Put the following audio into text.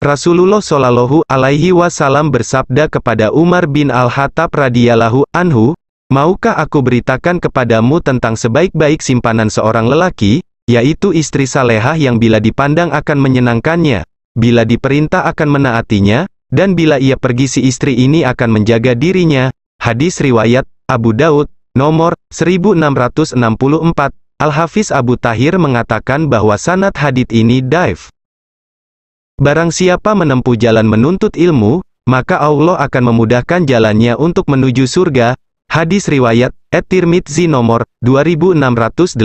Rasulullah Shallallahu Alaihi Wasallam bersabda kepada Umar bin Al-Hattab radhiyallahu anhu, maukah aku beritakan kepadamu tentang sebaik-baik simpanan seorang lelaki, yaitu istri salehah yang bila dipandang akan menyenangkannya, bila diperintah akan menaatinya, dan bila ia pergi si istri ini akan menjaga dirinya. Hadis riwayat Abu Daud, nomor 1664. Al-Hafiz Abu Tahir mengatakan bahwa sanad hadit ini daif. Barang siapa menempuh jalan menuntut ilmu, maka Allah akan memudahkan jalannya untuk menuju surga. Hadis Riwayat, At-Tirmidzi nomor 2682